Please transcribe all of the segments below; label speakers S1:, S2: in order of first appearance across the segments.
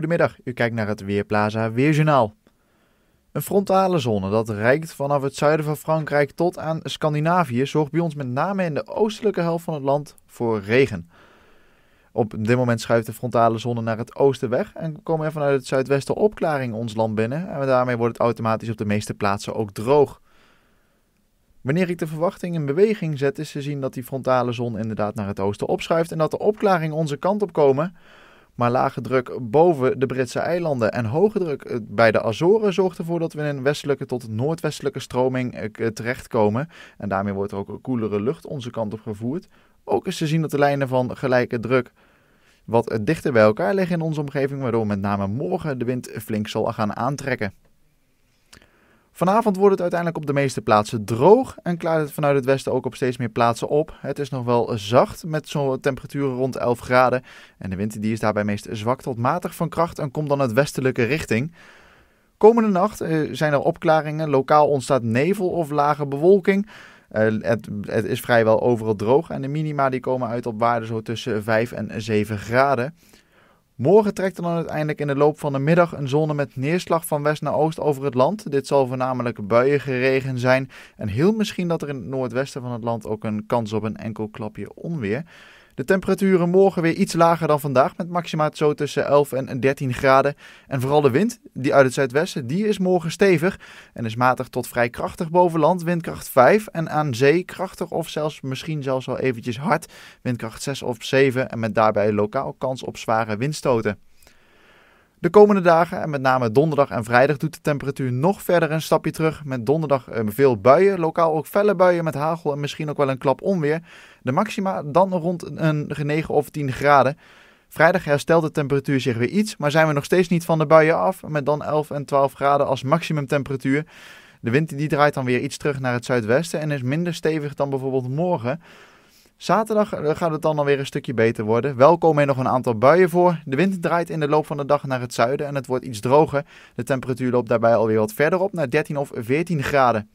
S1: Goedemiddag, u kijkt naar het Weerplaza Weerjournaal. Een frontale zone dat reikt vanaf het zuiden van Frankrijk tot aan Scandinavië zorgt bij ons met name in de oostelijke helft van het land voor regen. Op dit moment schuift de frontale zone naar het oosten weg en komen er vanuit het zuidwesten opklaringen ons land binnen en daarmee wordt het automatisch op de meeste plaatsen ook droog. Wanneer ik de verwachting in beweging zet, is te zien dat die frontale zon inderdaad naar het oosten opschuift en dat de opklaring onze kant op komen. Maar lage druk boven de Britse eilanden en hoge druk eh, bij de Azoren zorgt ervoor dat we in een westelijke tot noordwestelijke stroming eh, terechtkomen. En daarmee wordt er ook een koelere lucht onze kant op gevoerd. Ook is te zien dat de lijnen van gelijke druk wat eh, dichter bij elkaar liggen in onze omgeving, waardoor met name morgen de wind flink zal gaan aantrekken. Vanavond wordt het uiteindelijk op de meeste plaatsen droog en klaart het vanuit het westen ook op steeds meer plaatsen op. Het is nog wel zacht met zo'n temperaturen rond 11 graden en de wind die is daarbij meest zwak tot matig van kracht en komt dan uit westelijke richting. Komende nacht eh, zijn er opklaringen, lokaal ontstaat nevel of lage bewolking. Eh, het, het is vrijwel overal droog en de minima die komen uit op waarden zo tussen 5 en 7 graden. Morgen trekt er dan uiteindelijk in de loop van de middag een zone met neerslag van west naar oost over het land. Dit zal voornamelijk buien regen zijn en heel misschien dat er in het noordwesten van het land ook een kans op een enkel klapje onweer. De temperaturen morgen weer iets lager dan vandaag, met maximaal zo tussen 11 en 13 graden. En vooral de wind, die uit het zuidwesten, die is morgen stevig en is matig tot vrij krachtig boven land, windkracht 5 en aan zee krachtig of zelfs misschien zelfs wel eventjes hard, windkracht 6 of 7 en met daarbij lokaal kans op zware windstoten. De komende dagen, en met name donderdag en vrijdag, doet de temperatuur nog verder een stapje terug. Met donderdag ehm, veel buien, lokaal ook felle buien met hagel en misschien ook wel een klap onweer. De maxima dan rond een 9 of 10 graden. Vrijdag herstelt de temperatuur zich weer iets, maar zijn we nog steeds niet van de buien af. Met dan 11 en 12 graden als maximumtemperatuur. De wind die draait dan weer iets terug naar het zuidwesten en is minder stevig dan bijvoorbeeld morgen. Zaterdag eh, gaat het dan alweer een stukje beter worden. Wel komen er nog een aantal buien voor. De wind draait in de loop van de dag naar het zuiden en het wordt iets droger. De temperatuur loopt daarbij alweer wat verder op naar 13 of 14 graden.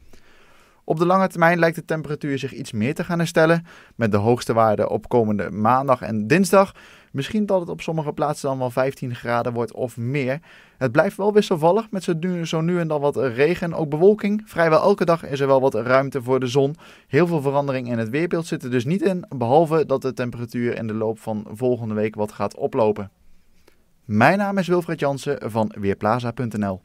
S1: Op de lange termijn lijkt de temperatuur zich iets meer te gaan herstellen, met de hoogste waarden op komende maandag en dinsdag. Misschien dat het op sommige plaatsen dan wel 15 graden wordt of meer. Het blijft wel wisselvallig met zo nu, en dan wat regen, ook bewolking. Vrijwel elke dag is er wel wat ruimte voor de zon. Heel veel verandering in het weerbeeld zit er dus niet in, behalve dat de temperatuur in de loop van volgende week wat gaat oplopen. Mijn naam is Wilfred Jansen van Weerplaza.nl.